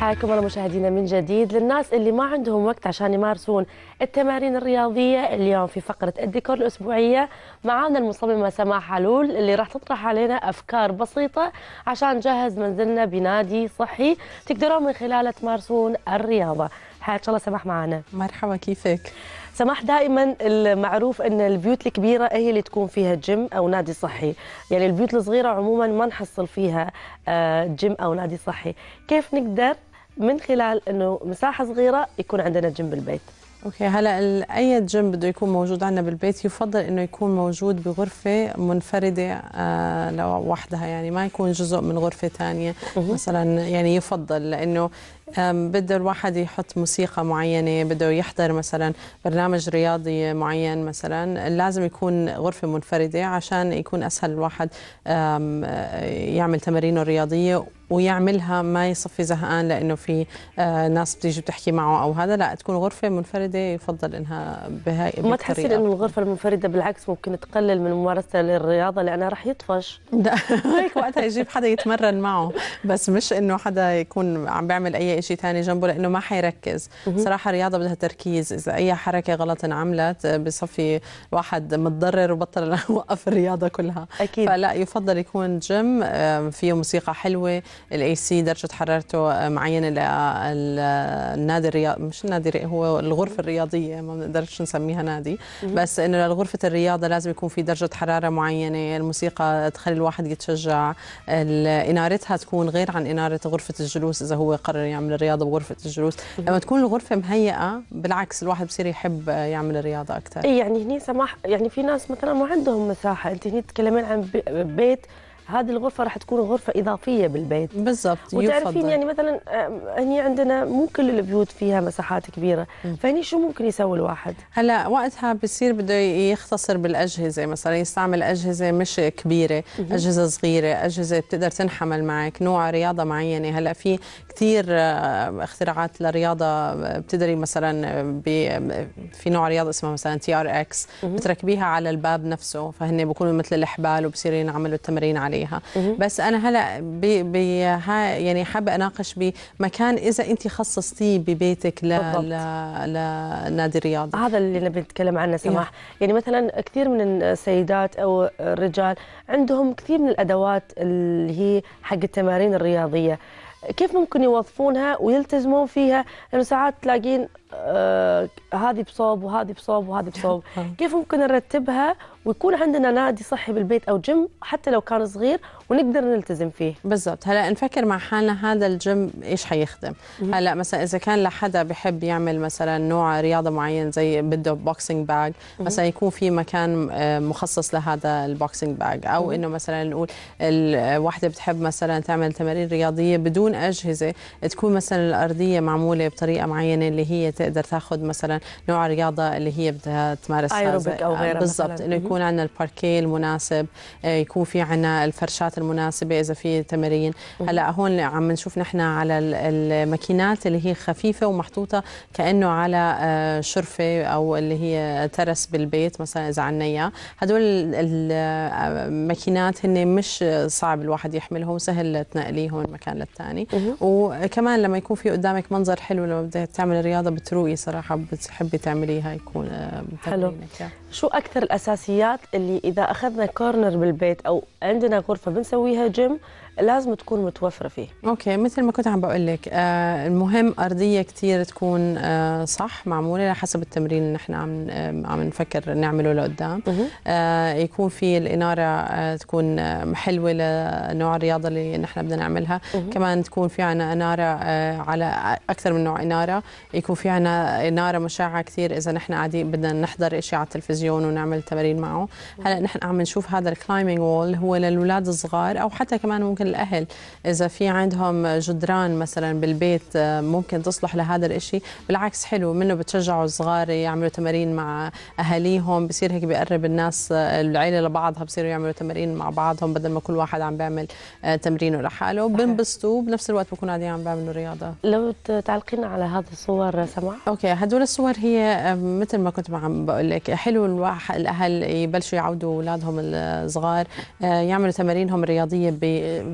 حياكم الله مشاهدينا من جديد للناس اللي ما عندهم وقت عشان يمارسون التمارين الرياضيه اليوم في فقره الديكور الاسبوعيه معانا المصممه سماح حلول اللي راح تطرح علينا افكار بسيطه عشان نجهز منزلنا بنادي صحي تقدرون من خلاله تمارسون الرياضه حياك الله سماح معانا مرحبا كيفك سماح دائما المعروف ان البيوت الكبيره هي اللي تكون فيها جيم او نادي صحي يعني البيوت الصغيره عموما ما نحصل فيها آه، جيم او نادي صحي كيف نقدر من خلال انه مساحه صغيره يكون عندنا جيم بالبيت اوكي هلا اي جيم بده يكون موجود عندنا بالبيت يفضل انه يكون موجود بغرفه منفرده آه لوحدها يعني ما يكون جزء من غرفه ثانيه مثلا يعني يفضل لانه بده الواحد يحط موسيقى معينة بده يحضر مثلا برنامج رياضي معين مثلا لازم يكون غرفة منفردة عشان يكون أسهل الواحد آه، يعمل تمارينه الرياضية ويعملها ما يصفي زهقان لانه في آه، ناس بتيجي بتحكي معه او هذا لا تكون غرفه منفرده يفضل انها بهاي ما تحسين انه الغرفه المنفرده بالعكس ممكن تقلل من ممارسه الرياضه لانه راح يطفش لا هيك وقتها يجيب حدا يتمرن معه بس مش انه حدا يكون عم بيعمل اي شيء ثاني جنبه لانه ما حيركز صراحه الرياضه بدها تركيز اذا اي حركه غلط انعملت آه، بصفي الواحد متضرر وبطل وقف الرياضه كلها أكيد. فلا يفضل يكون جيم آه، فيه موسيقى حلوه الاي سي درجه حرارته آه، معينه للنادي الرياضي مش النادي هو الغرفه الرياضيه ما بنقدرش نسميها نادي بس انه لغرفه الرياضه لازم يكون في درجه حراره معينه الموسيقى تخلي الواحد يتشجع انارتها تكون غير عن اناره غرفه الجلوس اذا هو قرر يعمل الرياضه بغرفه الجلوس لما تكون الغرفه مهيئه بالعكس الواحد بصير يحب آه، يعمل الرياضه اكثر إيه، يعني هني سماح يعني في ناس مثلا ما عندهم مساحه انت هني تتكلمين عن بيت هذه الغرفه راح تكون غرفه اضافيه بالبيت بالضبط وتعرفين يعني مثلا آه، هني عندنا مو كل البيوت فيها مساحات كبيره فهني شو ممكن يسوي الواحد هلا وقتها بصير بده يختصر بالاجهزه مثلا يستعمل اجهزه مش كبيره اجهزه صغيره اجهزه بتقدر تنحمل معك نوع رياضه معينه هلا في كثير آه، اختراعات للرياضه آه، بتقدري مثلا في نوع رياضه اسمها مثلا تي ار اكس بتركبيها على الباب نفسه فهن بيكونوا مثل الحبال وبصيروا ينعملوا التمرين عليه عليها بس انا هلا بي بي يعني حابه اناقش بمكان اذا انت خصصتيه ببيتك ل لنادي الرياضي هذا اللي نبي نتكلم عنه إيه. سماح يعني مثلا كثير من السيدات او الرجال عندهم كثير من الادوات اللي هي حق التمارين الرياضيه كيف ممكن يوظفونها ويلتزمون فيها لانه ساعات تلاقين آه هذه بصوب وهذه بصوب وهذه بصوب نعم. كيف ممكن نرتبها ويكون عندنا نادي صحي بالبيت او جيم حتى لو كان صغير ونقدر نلتزم فيه بالضبط هلا نفكر مع حالنا هذا الجيم ايش حيخدم هلا مثلا اذا كان لحدا بحب يعمل مثلا نوع رياضه معين زي بده بوكسينج باج مثلا يكون في مكان آه، مخصص لهذا البوكسينج باج او انه مثلا نقول الوحده آه، بتحب مثلا تعمل تمارين رياضيه بدون اجهزه تكون مثلا الارضيه معموله بطريقه معينه اللي هي تقدر تاخذ مثلا نوع رياضه اللي هي بدها تمارسها ايروبيك او غيرها آه، بالضبط انه يكون عندنا الباركيه المناسب آه، يكون في عندنا الفرشات المناسبه اذا في تمارين هلا هون عم نشوف نحن على الماكينات اللي هي خفيفه ومحطوطه كانه على آه، شرفه او اللي هي ترس بالبيت مثلا اذا عندنا اياه هدول الماكينات هن مش صعب الواحد يحملهم سهل تنقليهم من مكان للثاني وكمان لما يكون في قدامك منظر حلو لما بدك تعمل رياضه تروقي صراحه بتحبي تعمليها يكون آه، حلو شو اكثر الاساسيات اللي اذا اخذنا كورنر بالبيت او عندنا غرفه بنسويها جيم لازم تكون متوفره فيه اوكي مثل ما كنت عم بقول لك آه المهم ارضيه كثير تكون آه صح معموله حسب التمرين اللي نحن عم عم نفكر نعمله لقدام آه يكون في الاناره آه تكون حلوه لنوع الرياضه اللي نحن بدنا نعملها مه. كمان تكون في عنا اناره آه على اكثر من نوع اناره يكون في عنا اناره مشعه كثير اذا نحن قاعدين بدنا نحضر شيء على التلفزيون ونعمل تمارين معه هلا نحن عم نشوف هذا الكلايمينج وول هو للاولاد الصغار او حتى كمان ممكن ممكن الاهل اذا في عندهم جدران مثلا بالبيت آه، ممكن تصلح لهذا الشيء بالعكس حلو منه بتشجعوا الصغار يعملوا تمارين مع اهاليهم بصير هيك بيقرب الناس آه، العيله لبعضها بصيروا يعملوا تمارين مع بعضهم بدل ما كل واحد عم بيعمل آه، تمرينه لحاله بنبسطوا بنفس الوقت بكون قاعدين عم بيعملوا رياضه لو تعلقين على هذه الصور سماح اوكي هدول الصور هي مثل ما كنت عم بقول لك حلو الواحد الاهل يبلشوا يعودوا اولادهم الصغار يعملوا تمارينهم الرياضيه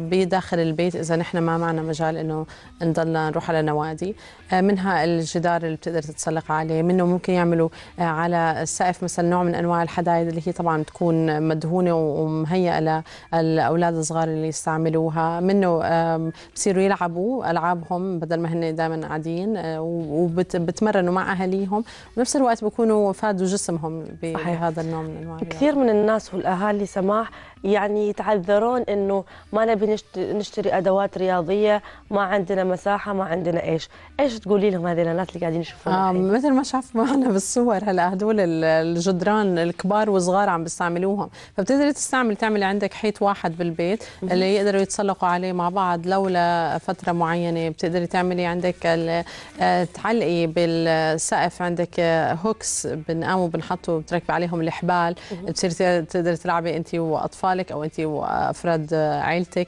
بداخل البيت اذا نحن ما معنا مجال انه نضلنا نروح على نوادي آه، منها الجدار اللي بتقدر تتسلق عليه منه ممكن يعملوا آه، على السقف مثلا نوع من انواع الحدائد اللي هي طبعا بتكون مدهونه ومهيئه للاولاد الصغار اللي يستعملوها منه بصيروا يلعبوا العابهم بدل ما هن دائما قاعدين آه، وبتمرنوا مع اهاليهم بنفس الوقت بكونوا فادوا جسمهم بهذا النوع من انواع كثير من الناس والاهالي سماح يعني يتعذرون انه ما نبي نشتري ادوات رياضيه ما عندنا مساحه ما عندنا ايش ايش تقولي لهم هذه الناس اللي قاعدين يشوفونا آه مثل ما شاف معنا بالصور هلا هدول الجدران الكبار وصغار عم بيستعملوهم فبتقدري تستعمل تعملي عندك حيط واحد بالبيت اللي يقدروا يتسلقوا عليه مع بعض لولا فتره معينه بتقدري تعملي عندك آه، تعلقي بالسقف عندك هوكس آه، بنقاموا بنحطوا بتركبي عليهم الحبال بتصير تقدري تلعبي انت واطفالك او انت وافراد آه، عائلتك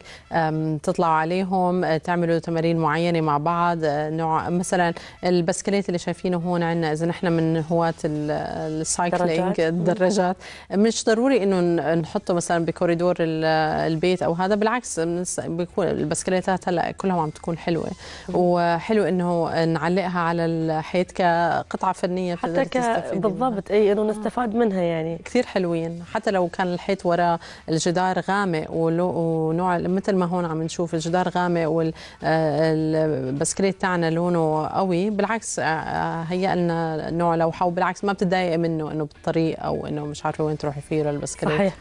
تطلعوا عليهم أه، تعملوا تمارين معينه مع بعض أه، نوع مثلا البسكليت اللي شايفينه هون عندنا اذا نحن من هواة السايكلينج الدراجات مش ضروري انه نحطه مثلا بكوريدور البيت او هذا بالعكس بيكون البسكليتات هلا كلها عم تكون حلوه وحلو انه نعلقها على الحيط كقطعه فنيه حتى ك... بالضبط اي انه نستفاد منها يعني كثير حلوين حتى لو كان الحيط وراء الجدار غامق ونوع مثل ما هون عم نشوف الجدار غامق والبسكريت آه، تاعنا لونه قوي بالعكس آه، آه، هيئ لنا نوع لوحه وبالعكس ما بتتضايقي منه انه بالطريق او انه مش عارفه وين تروحي فيه للبسكريت صحيح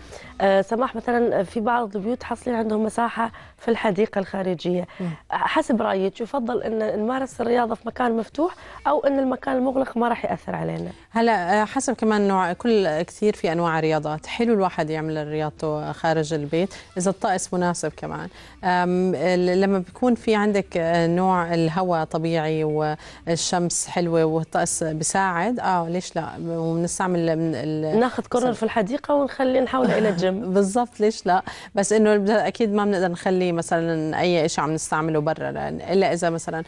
سماح مثلا في بعض البيوت حاصلين عندهم مساحه في الحديقه الخارجيه حسب رايك يفضل ان نمارس الرياضه في مكان مفتوح او ان المكان المغلق ما راح ياثر علينا هلا حسب كمان نوع كل كثير في انواع رياضات حلو الواحد يعمل رياضته خارج البيت اذا الطقس مناسب كمان طبعا لما بيكون في عندك آه، نوع الهواء طبيعي والشمس حلوه والطقس بيساعد اه ليش لا وبنستعمل ناخذ كورنر في الحديقه ونخلي نحول الى جيم بالضبط ليش لا بس انه اكيد ما بنقدر نخلي مثلا اي شيء عم نستعمله برا الا اذا مثلا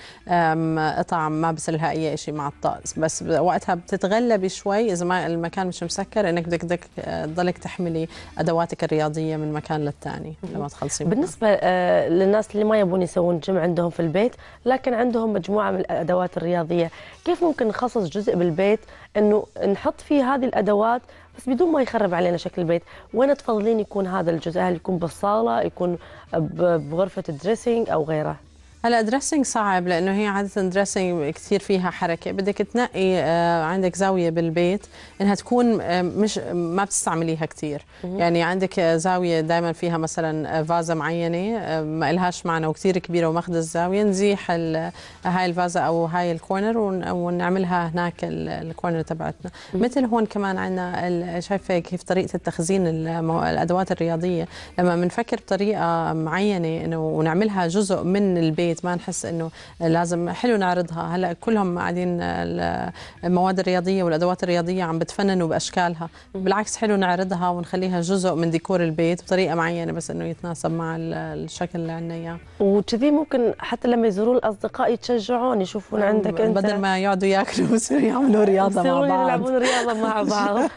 قطع ما بصير لها اي شيء مع الطقس بس وقتها بتتغلبي شوي اذا ما المكان مش مسكر انك بدك آه، تضلك تحملي ادواتك الرياضيه من مكان للثاني لما تخلصي بالنسبه آه، للناس اللي ما يبون يسوون جيم عندهم في البيت لكن عندهم مجموعه من الادوات الرياضيه كيف ممكن نخصص جزء بالبيت انه نحط فيه هذه الادوات بس بدون ما يخرب علينا شكل البيت وين تفضلين يكون هذا الجزء هل يكون بالصاله يكون بغرفه الدريسنج او غيره هلا دريسنج صعب لانه هي عاده دريسنج كثير فيها حركه بدك تنقي آه، عندك زاويه بالبيت انها تكون آه، مش ما بتستعمليها كثير يعني عندك آه، زاويه دائما فيها مثلا فازه معينه ما لهاش معنى وكثير كبيره وماخذ الزاويه نزيح هاي الفازه او هاي الكورنر ونعملها هناك الكورنر تبعتنا مثل هون كمان عندنا شايفه كيف طريقه التخزين الادوات الرياضيه لما بنفكر بطريقه معينه انه ونعملها جزء من البيت البيت ما نحس انه لازم حلو نعرضها هلا كلهم قاعدين المواد الرياضيه والادوات الرياضيه عم بتفننوا باشكالها بالعكس حلو نعرضها ونخليها جزء من ديكور البيت بطريقه معينه بس انه يتناسب مع الشكل اللي عندنا اياه وكذي ممكن حتى لما يزوروا الاصدقاء يتشجعون يشوفون عندك انت بدل ما يقعدوا ياكلوا بصيروا يعملوا رياضه مع بعض يلعبون رياضه مع بعض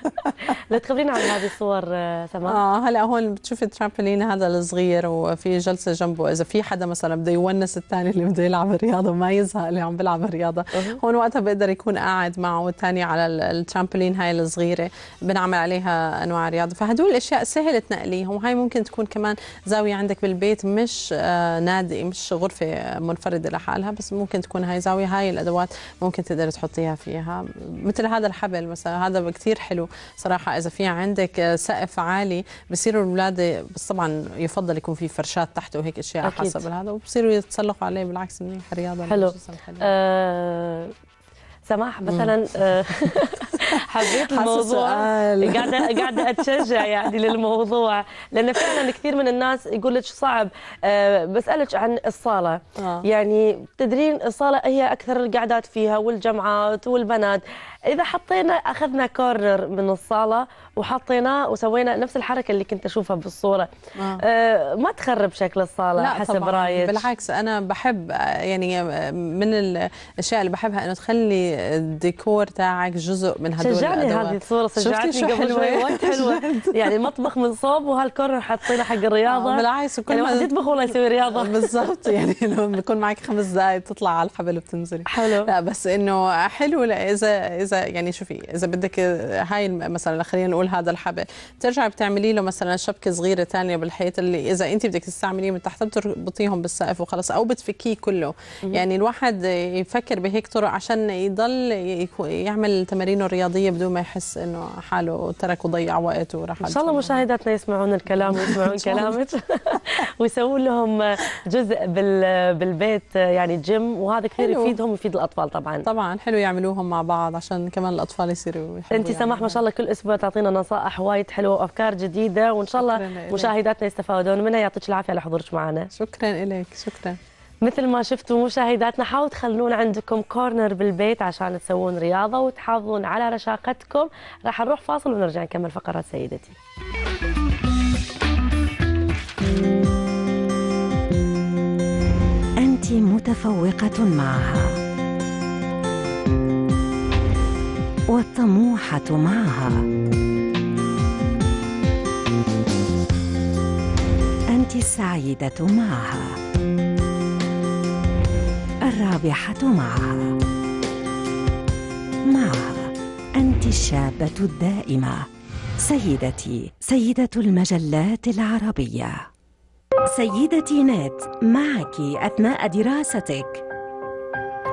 لا تخبرينا عن هذه الصور تمام اه هلا هون بتشوفي الترامبولين هذا الصغير وفي جلسه جنبه اذا في حدا مثلا بده يونس الثاني اللي بده يلعب الرياضه ما يزهق اللي عم بيلعب الرياضه هون وقتها بقدر يكون قاعد معه والثاني على الترامبولين هاي الصغيره بنعمل عليها انواع رياضه فهدول الاشياء سهل تنقليهم وهي ممكن تكون كمان زاويه عندك بالبيت مش آه، نادي مش غرفه منفرده لحالها بس ممكن تكون هاي زاويه هاي الادوات ممكن تقدر تحطيها فيها مثل هذا الحبل مثلا هذا كثير حلو صراحه اذا في عندك آه، سقف عالي بصيروا الاولاد بس طبعا يفضل يكون في فرشات تحته وهيك اشياء حسب هذا وبصيروا يتسلقوا برافو عليه بالعكس منيح الرياضه حلو آه سماح مثلا آه، حبيت الموضوع قاعده قاعده اتشجع يعني للموضوع لانه فعلا كثير من الناس يقول لك صعب آه، بسالك عن الصاله آه. يعني تدرين الصاله هي اكثر القعدات فيها والجمعات والبنات اذا حطينا اخذنا كورنر من الصاله وحطيناه وسوينا نفس الحركه اللي كنت اشوفها بالصوره آه. آه ما تخرب شكل الصاله لا حسب رايك بالعكس انا بحب يعني آه، من الاشياء اللي بحبها انه تخلي الديكور تاعك جزء من هدول شجعني هذه الصوره شجعتني قبل شوي وقت حلوه يعني مطبخ من صوب وهالكورنر حطينا حق الرياضه آه بالعكس كل يعني ما تطبخ والله يسوي رياضه بالضبط يعني لو بكون معك خمس دقائق تطلع على الحبل وبتنزلي حلو لا بس انه حلو اذا اذا يعني شوفي اذا بدك هاي مثلا خلينا نقول هذا الحبل ترجع بتعملي له مثلا شبكه صغيره ثانيه بالحيط اللي اذا انت بدك تستعمليه من تحت بتربطيهم بالسقف وخلص او بتفكيه كله يعني الواحد يفكر بهيك طرق عشان يضل يعمل تمارينه الرياضيه بدون ما يحس انه حاله ترك وضيع وقت وراح ان شاء الله مشاهداتنا يسمعون الكلام ويسمعون كلامك ويسوون لهم جزء بالبيت يعني جيم وهذا كثير يفيدهم ويفيد الاطفال طبعا طبعا حلو يعملوهم مع بعض عشان عشان كمان الاطفال يصيروا يحبوا انت يعني سماح ما شاء الله كل اسبوع تعطينا نصائح وايد حلوه وافكار جديده وان شاء الله مشاهداتنا يستفادون منها يعطيك العافيه على حضورك معنا شكرا لك شكرا مثل ما شفتوا مشاهداتنا حاولوا تخلون عندكم كورنر بالبيت عشان تسوون رياضه وتحافظون على رشاقتكم راح نروح فاصل ونرجع نكمل فقرات سيدتي انت متفوقه معها والطموحة معها أنت السعيدة معها الرابحة معها معها أنت الشابة الدائمة سيدتي سيدة المجلات العربية سيدتي نات معك أثناء دراستك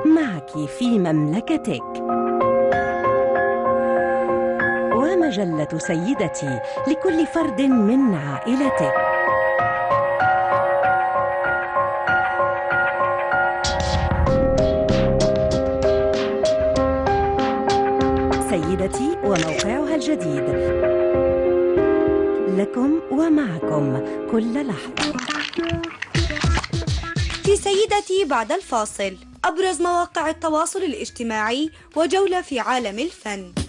معك في مملكتك مجلة سيدتي لكل فرد من عائلتك سيدتي وموقعها الجديد لكم ومعكم كل لحظة في سيدتي بعد الفاصل أبرز مواقع التواصل الاجتماعي وجولة في عالم الفن